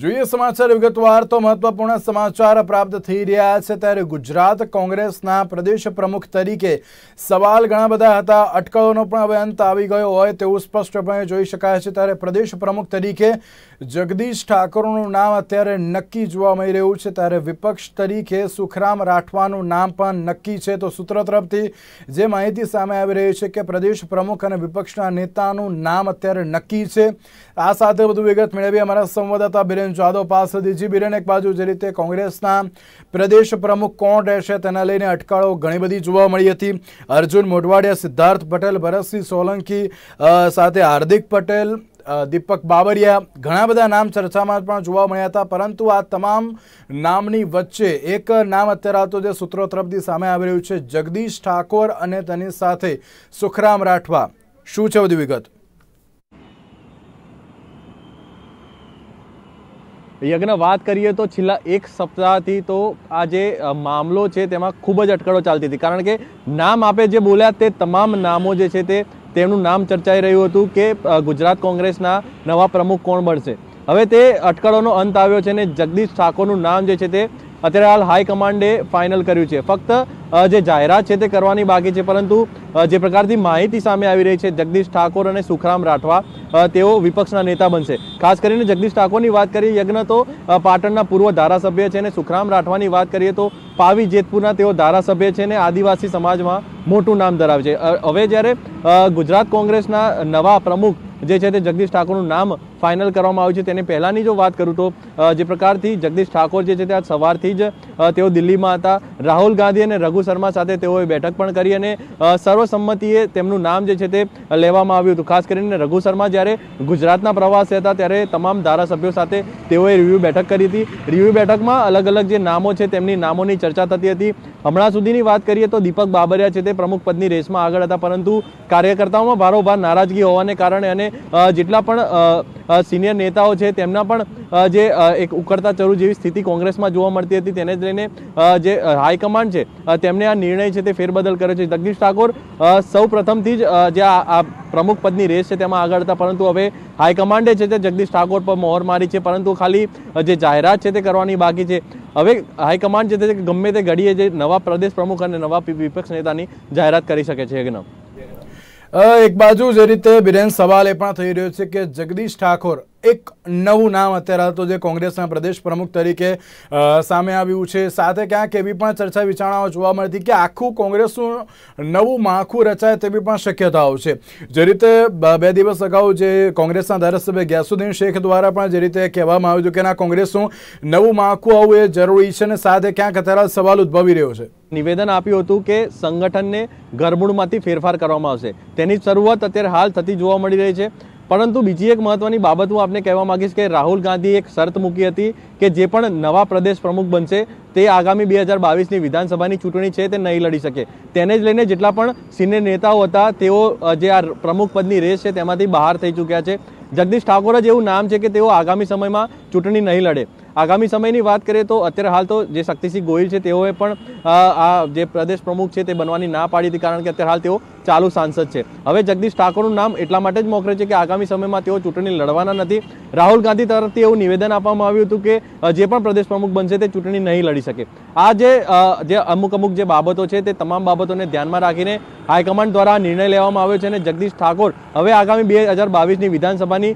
જોઈએ સમાચાર વિગતવાર તો મહત્વપૂર્ણ સમાચાર પ્રાપ્ત થઈ રહ્યા છે ત્યારે ગુજરાત કોંગ્રેસના પ્રદેશ પ્રમુખ તરીકે સવાલ ઘણા બધા હતા અટકળોનો પણ હવે અંત આવી ગયો હોય તેવું સ્પષ્ટપણે જોઈ શકાય છે ત્યારે પ્રદેશ પ્રમુખ તરીકે જગદીશ ઠાકોરનું નામ અત્યારે નક્કી જોવા મળી રહ્યું છે ત્યારે વિપક્ષ તરીકે સુખરામ રાઠવાનું નામ પણ નક્કી છે તો સૂત્ર તરફથી જે માહિતી સામે આવી રહી છે કે પ્રદેશ પ્રમુખ અને વિપક્ષના નેતાનું નામ અત્યારે નક્કી છે આ સાથે વધુ વિગત મેળવી અમારા સંવાદદાતા બિરેન ઉમેશ જાદવ પાસેથી જીબી એક બાજુ જે રીતે કોંગ્રેસના પ્રદેશ પ્રમુખ કોણ રહેશે તેના લઈને અટકાળો ઘણી બધી જોવા મળી હતી અર્જુન મોઢવાડિયા સિદ્ધાર્થ પટેલ ભરતસિંહ સોલંકી સાથે હાર્દિક પટેલ દીપક બાબરિયા ઘણા બધા નામ ચર્ચામાં પણ જોવા મળ્યા હતા પરંતુ આ તમામ નામની વચ્ચે એક નામ અત્યારે આવતું જે સૂત્રો તરફથી સામે આવી રહ્યું છે જગદીશ ઠાકોર અને તેની સાથે સુખરામ રાઠવા શું છે બધી વિગત યજ્ઞ વાત કરીએ તો છેલ્લા એક સપ્તાહથી તો આ જે મામલો છે તેમાં ખૂબ જ અટકળો ચાલતી હતી કારણ કે નામ આપે જે બોલ્યા તે તમામ નામો જે છે તે તેમનું નામ ચર્ચાઈ રહ્યું હતું કે ગુજરાત કોંગ્રેસના નવા પ્રમુખ કોણ બનશે હવે તે અટકળોનો અંત આવ્યો છે અને જગદીશ ઠાકોરનું નામ જે છે તે અત્યારે હાલ હાઈકમાન્ડે ફાઇનલ કર્યું છે ફક્ત જે જાહેરાત છે તે કરવાની બાકી છે પરંતુ જે પ્રકારથી માહિતી સામે આવી રહી છે જગદીશ ઠાકોર અને સુખરામ રાઠવા તેઓ વિપક્ષના નેતા બનશે ખાસ કરીને જગદીશ ઠાકોરની વાત કરીએ યજ્ઞ તો પાટણના પૂર્વ ધારાસભ્ય છે અને સુખરામ રાઠવાની વાત કરીએ તો પાવી જેતપુરના તેઓ ધારાસભ્ય છે અને આદિવાસી સમાજમાં મોટું નામ ધરાવે છે હવે જ્યારે ગુજરાત કોંગ્રેસના નવા પ્રમુખ જે છે તે જગદીશ ઠાકોરનું નામ ફાઇનલ કરવામાં આવ્યું છે તેની પહેલાંની જો વાત કરું તો જે પ્રકારથી જગદીશ ઠાકોર જે છે તે આજ સવારથી જ તેઓ દિલ્હીમાં હતા રાહુલ ગાંધી અને રઘુ શર્મા સાથે તેઓએ બેઠક પણ કરી અને સર્વસંમતિએ તેમનું નામ જે છે તે લેવામાં આવ્યું હતું ખાસ કરીને રઘુ શર્મા જ્યારે ગુજરાતના પ્રવાસે હતા ત્યારે તમામ ધારાસભ્યો સાથે તેઓએ રિવ્યૂ બેઠક કરી હતી રિવ્યૂ બેઠકમાં અલગ અલગ જે નામો છે તેમની નામોની ચર્ચા થતી હતી હમણાં સુધીની વાત કરીએ તો દીપક બાબરિયા છે તે પ્રમુખ પદની રેસમાં આગળ હતા પરંતુ કાર્યકર્તાઓમાં ભારોભાર નારાજગી હોવાને કારણે અને જેટલા પણ સિનિયર નેતાઓ છે તેમના પણ જે એક ઉકળતા ચરુ જેવી સ્થિતિ કોંગ્રેસમાં જોવા મળતી હતી તેને જ લઈને જે હાઈકમાન્ડ છે તેમને આ નિર્ણય છે તે ફેરબદલ કર્યો છે જગદીશ ઠાકોર સૌ પ્રથમથી જ જે આ પ્રમુખ પદની રેસ છે તેમાં આગળ હતા પરંતુ હવે હાઈકમાન્ડે છે તે જગદીશ ઠાકોર પર મોહર મારી છે પરંતુ ખાલી જે જાહેરાત છે તે કરવાની બાકી છે હવે હાઈકમાન્ડ છે તે ગમે તે ઘડીએ જે નવા પ્રદેશ પ્રમુખ અને નવા વિપક્ષ નેતાની જાહેરાત કરી શકે છે કે એક બાજુ જે રીતે બિરેન સવાલ એ પણ થઈ રહ્યો છે કે જગદીશ ઠાકોર એક નવું નામ અત્યારે હાલ તો જે કોંગ્રેસના પ્રદેશ પ્રમુખ તરીકે સામે આવ્યું છે સાથે ક્યાંક એવી પણ ચર્ચા વિચારણાઓ જોવા મળતી કે આખું કોંગ્રેસનું નવું માખું રચાય તેવી પણ શક્યતાઓ છે જે રીતે બે દિવસ અગાઉ જે કોંગ્રેસના ધારાસભ્ય ગ્યાસુદ્દીન શેખ દ્વારા પણ જે રીતે કહેવામાં આવ્યું હતું કે ના કોંગ્રેસનું નવું માખું આવવું એ જરૂરી છે અને સાથે ક્યાંક અત્યારે સવાલ ઉદ્ભવી રહ્યો છે નિવેદન આપ્યું હતું કે સંગઠનને ગરબડમાંથી ફેરફાર કરવામાં આવશે તેની શરૂઆત અત્યારે હાલ થતી જોવા મળી રહી છે પરંતુ બીજી એક મહત્વની બાબત હું આપને કહેવા માંગીશ કે રાહુલ ગાંધી એક શરત મૂકી હતી કે જે પણ નવા પ્રદેશ પ્રમુખ બનશે તે આગામી બે હજાર બાવીસની વિધાનસભાની ચૂંટણી છે તે નહીં લડી શકે તેને જ લઈને જેટલા પણ સિનિયર નેતાઓ હતા તેઓ જે આ પ્રમુખ પદની રેસ છે તેમાંથી બહાર થઈ ચૂક્યા છે જગદીશ ઠાકોર જ એવું નામ છે કે તેઓ આગામી સમયમાં ચૂંટણી નહીં લડે આગામી સમયની વાત કરીએ તો અત્યારે હાલ તો જે શક્તિસિંહ ગોહિલ છે તેઓએ પણ આ જે પ્રદેશ પ્રમુખ છે તે બનવાની ના પાડી હતી કારણ કે અત્યારે હાલ તેઓ ચાલુ સાંસદ છે હવે જગદીશ ઠાકોરનું નામ એટલા માટે જ મોકરે છે કે આગામી સમયમાં તેઓ ચૂંટણી લડવાના નથી રાહુલ ગાંધી તરફથી એવું નિવેદન આપવામાં આવ્યું હતું કે જે પણ પ્રદેશ પ્રમુખ બનશે તે ચૂંટણી નહીં લડી શકે આ જે અમુક અમુક જે બાબતો છે તે તમામ બાબતોને ધ્યાનમાં રાખીને હાઈકમાન્ડ દ્વારા નિર્ણય લેવામાં આવ્યો છે અને જગદીશ ઠાકોર હવે આગામી બે હજાર બાવીસની વિધાનસભાની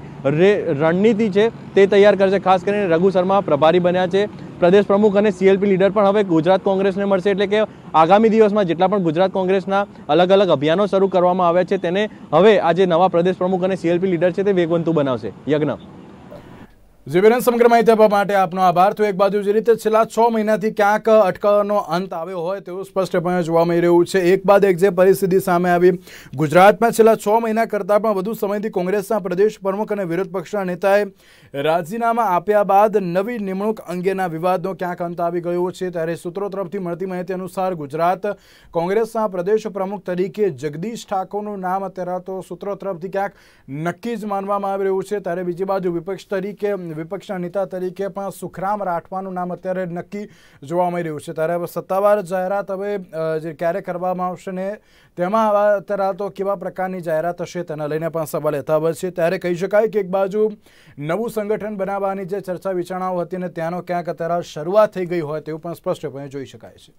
રણનીતિ છે તે તૈયાર કરશે ખાસ કરીને રઘુ શર્મા પ્રભારી બન્યા છે પ્રદેશ પ્રમુખ અને સીએલપી લીડર પણ હવે ગુજરાત કોંગ્રેસને મળશે એટલે કે આગામી દિવસમાં જેટલા પણ ગુજરાત કોંગ્રેસના અલગ અલગ અભિયાનો શરૂ કરવામાં આવ્યા છે તેને હવે આજે નવા પ્રદેશ પ્રમુખ અને સીએલપી લીડર છે તે વેગવંતુ બનાવશે યજ્ઞ ઝુબેરન સમગ્ર માહિતી આપવા માટે આપનો આભાર તો એક બાજુ જે રીતે છેલ્લા છ મહિનાથી ક્યાંક અટકળનો અંત આવ્યો હોય તેવું સ્પષ્ટપણે જોવા મળી રહ્યું છે એક બાદ એક જે પરિસ્થિતિ સામે આવી ગુજરાતમાં છેલ્લા છ મહિના કરતાં પણ વધુ સમયથી કોંગ્રેસના પ્રદેશ પ્રમુખ અને વિરોધ પક્ષના નેતાએ રાજીનામા આપ્યા બાદ નવી નિમણૂક અંગેના વિવાદનો ક્યાંક અંત આવી ગયો છે ત્યારે સૂત્રો તરફથી મળતી માહિતી અનુસાર ગુજરાત કોંગ્રેસના પ્રદેશ પ્રમુખ તરીકે જગદીશ ઠાકોરનું નામ અત્યારે તો સૂત્રો તરફથી ક્યાંક નક્કી જ માનવામાં આવી રહ્યું છે ત્યારે બીજી બાજુ વિપક્ષ તરીકે વિપક્ષના નેતા તરીકે પણ સુખરામ રાઠવાનું નામ અત્યારે નક્કી જોવા મળી રહ્યું છે ત્યારે હવે સત્તાવાર જાહેરાત હવે જે ક્યારે કરવામાં આવશે ને તેમાં અત્યારે તો કેવા પ્રકારની જાહેરાત હશે તેના લઈને પણ સવાલ યથાવત છે ત્યારે કહી શકાય કે એક બાજુ નવું સંગઠન બનાવવાની જે ચર્ચા વિચારણાઓ હતી ને ત્યાંનો ક્યાંક અત્યારે શરૂઆત થઈ ગઈ હોય તેવું પણ સ્પષ્ટપણે જોઈ શકાય છે